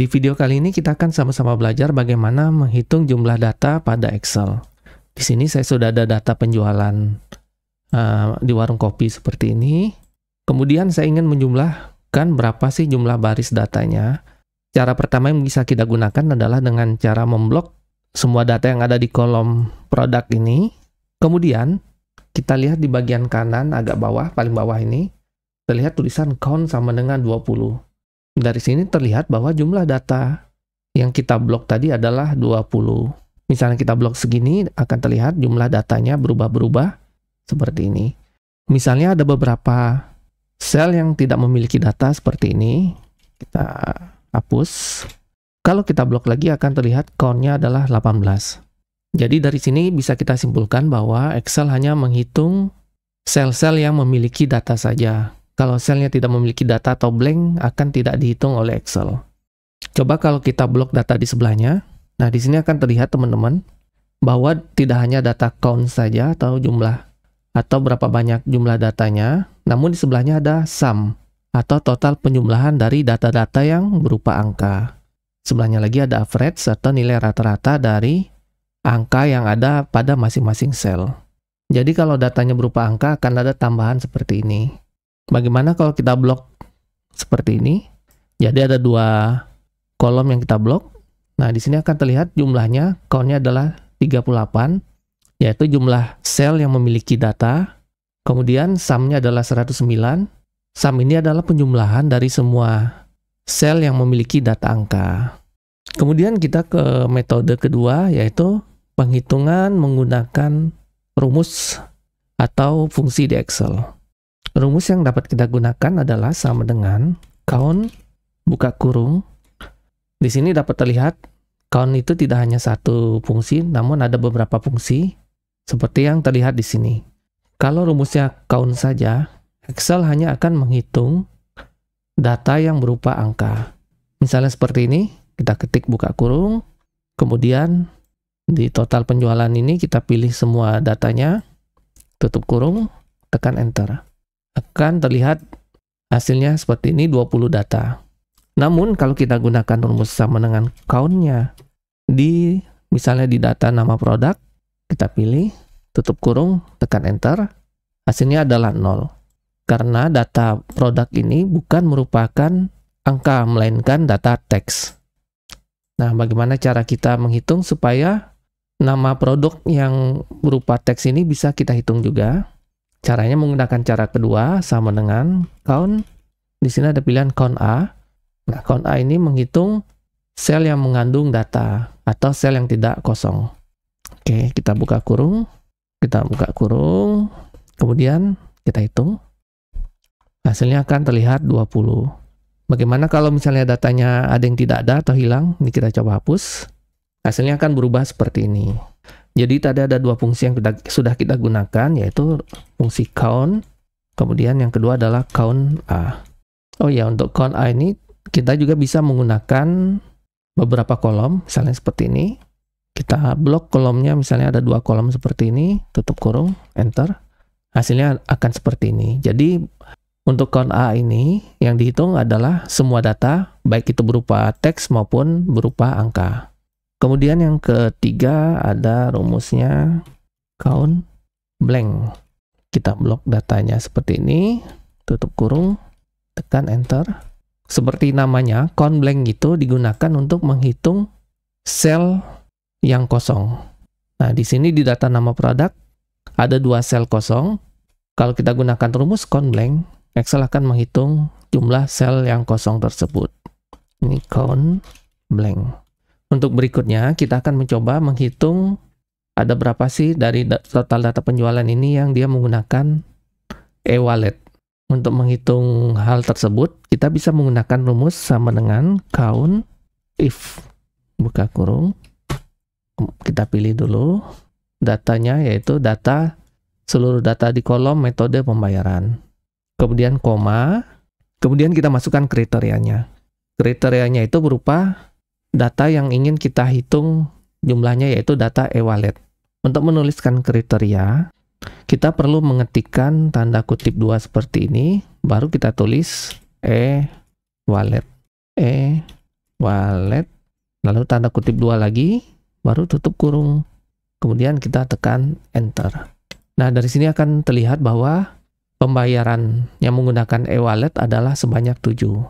Di video kali ini kita akan sama-sama belajar bagaimana menghitung jumlah data pada Excel. Di sini saya sudah ada data penjualan uh, di warung kopi seperti ini. Kemudian saya ingin menjumlahkan berapa sih jumlah baris datanya. Cara pertama yang bisa kita gunakan adalah dengan cara memblok semua data yang ada di kolom produk ini. Kemudian kita lihat di bagian kanan agak bawah, paling bawah ini, terlihat tulisan count sama dengan 20. Dari sini terlihat bahwa jumlah data yang kita blok tadi adalah 20. Misalnya kita blok segini, akan terlihat jumlah datanya berubah-berubah seperti ini. Misalnya ada beberapa sel yang tidak memiliki data seperti ini. Kita hapus. Kalau kita blok lagi akan terlihat count adalah 18. Jadi dari sini bisa kita simpulkan bahwa Excel hanya menghitung sel-sel yang memiliki data saja. Kalau selnya tidak memiliki data atau blank, akan tidak dihitung oleh Excel. Coba kalau kita blok data di sebelahnya, nah di sini akan terlihat teman-teman, bahwa tidak hanya data count saja atau jumlah, atau berapa banyak jumlah datanya, namun di sebelahnya ada sum, atau total penjumlahan dari data-data yang berupa angka. Sebelahnya lagi ada average atau nilai rata-rata dari angka yang ada pada masing-masing sel. Jadi kalau datanya berupa angka akan ada tambahan seperti ini. Bagaimana kalau kita blok seperti ini? Jadi ada dua kolom yang kita blok. Nah, di sini akan terlihat jumlahnya, countnya adalah 38, yaitu jumlah sel yang memiliki data. Kemudian sumnya adalah 109. Sum ini adalah penjumlahan dari semua sel yang memiliki data angka. Kemudian kita ke metode kedua, yaitu penghitungan menggunakan rumus atau fungsi di Excel. Rumus yang dapat kita gunakan adalah sama dengan count buka kurung. Di sini dapat terlihat count itu tidak hanya satu fungsi, namun ada beberapa fungsi seperti yang terlihat di sini. Kalau rumusnya count saja, Excel hanya akan menghitung data yang berupa angka. Misalnya seperti ini, kita ketik buka kurung, kemudian di total penjualan ini kita pilih semua datanya, tutup kurung, tekan enter akan terlihat hasilnya seperti ini 20 data. Namun kalau kita gunakan rumus sama dengan count-nya di misalnya di data nama produk, kita pilih tutup kurung, tekan enter, hasilnya adalah 0. Karena data produk ini bukan merupakan angka melainkan data teks. Nah, bagaimana cara kita menghitung supaya nama produk yang berupa teks ini bisa kita hitung juga? Caranya menggunakan cara kedua sama dengan count. Di sini ada pilihan count A. Nah, count A ini menghitung sel yang mengandung data atau sel yang tidak kosong. Oke, kita buka kurung. Kita buka kurung. Kemudian kita hitung. Hasilnya akan terlihat 20. Bagaimana kalau misalnya datanya ada yang tidak ada atau hilang? Ini kita coba hapus. Hasilnya akan berubah seperti ini. Jadi tadi ada dua fungsi yang kita, sudah kita gunakan yaitu fungsi count, kemudian yang kedua adalah count a. Oh ya untuk count a ini kita juga bisa menggunakan beberapa kolom, misalnya seperti ini. Kita blok kolomnya, misalnya ada dua kolom seperti ini, tutup kurung, enter. Hasilnya akan seperti ini. Jadi untuk count A ini, yang dihitung adalah semua data, baik itu berupa teks maupun berupa angka. Kemudian yang ketiga ada rumusnya count blank. Kita blok datanya seperti ini, tutup kurung, tekan enter. Seperti namanya, count blank itu digunakan untuk menghitung sel yang kosong. Nah, di sini di data nama produk ada dua sel kosong. Kalau kita gunakan rumus count blank, Excel akan menghitung jumlah sel yang kosong tersebut. Ini count blank. Untuk berikutnya, kita akan mencoba menghitung ada berapa sih dari total data penjualan ini yang dia menggunakan e-wallet. Untuk menghitung hal tersebut, kita bisa menggunakan rumus sama dengan count if. Buka kurung. Kita pilih dulu datanya, yaitu data seluruh data di kolom metode pembayaran. Kemudian koma, kemudian kita masukkan kriterianya. Kriterianya itu berupa data yang ingin kita hitung jumlahnya yaitu data e-wallet. Untuk menuliskan kriteria, kita perlu mengetikkan tanda kutip dua seperti ini, baru kita tulis e-wallet. E-wallet, lalu tanda kutip dua lagi, baru tutup kurung. Kemudian kita tekan enter. Nah, dari sini akan terlihat bahwa pembayaran yang menggunakan e-wallet adalah sebanyak 7.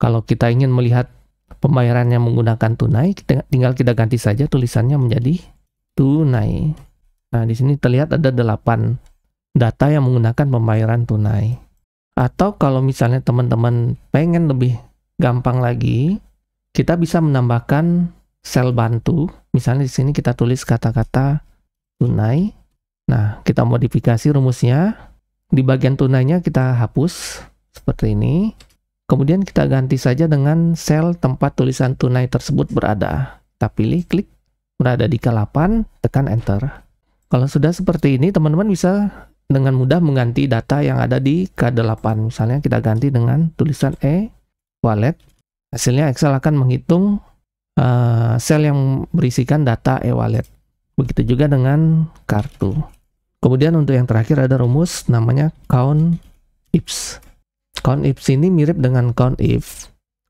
Kalau kita ingin melihat pembayarannya menggunakan tunai, tinggal kita ganti saja tulisannya menjadi tunai. Nah, di sini terlihat ada 8 data yang menggunakan pembayaran tunai. Atau kalau misalnya teman-teman pengen lebih gampang lagi, kita bisa menambahkan sel bantu. Misalnya di sini kita tulis kata-kata tunai. Nah, kita modifikasi rumusnya. Di bagian tunainya kita hapus seperti ini. Kemudian kita ganti saja dengan sel tempat tulisan tunai tersebut berada. Kita pilih, klik, berada di ke-8, tekan Enter. Kalau sudah seperti ini, teman-teman bisa dengan mudah mengganti data yang ada di K8. Misalnya kita ganti dengan tulisan E, wallet. Hasilnya Excel akan menghitung uh, sel yang berisikan data e-wallet. Begitu juga dengan kartu. Kemudian untuk yang terakhir ada rumus namanya count ips count Ifs sini mirip dengan count if.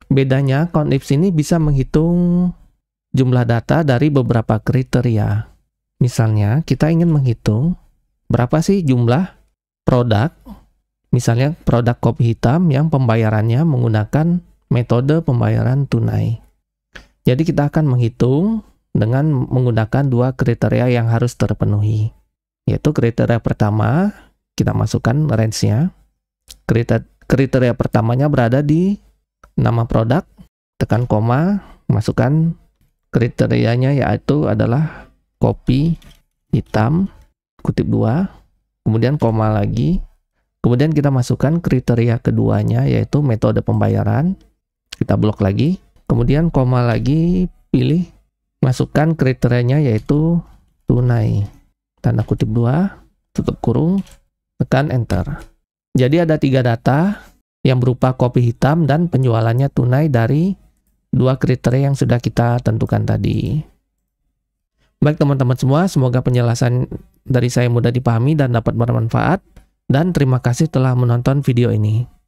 Bedanya count Ifs sini bisa menghitung jumlah data dari beberapa kriteria. Misalnya kita ingin menghitung berapa sih jumlah produk, misalnya produk kopi hitam yang pembayarannya menggunakan metode pembayaran tunai. Jadi kita akan menghitung dengan menggunakan dua kriteria yang harus terpenuhi. Yaitu kriteria pertama, kita masukkan range-nya. Kriteria, Kriteria pertamanya berada di nama produk, tekan koma, masukkan kriterianya yaitu adalah kopi hitam, kutip dua, kemudian koma lagi, kemudian kita masukkan kriteria keduanya yaitu metode pembayaran, kita blok lagi, kemudian koma lagi, pilih, masukkan kriterianya yaitu tunai, tanda kutip dua, tutup kurung, tekan enter. Jadi ada tiga data yang berupa kopi hitam dan penjualannya tunai dari dua kriteria yang sudah kita tentukan tadi. Baik teman-teman semua, semoga penjelasan dari saya mudah dipahami dan dapat bermanfaat. Dan terima kasih telah menonton video ini.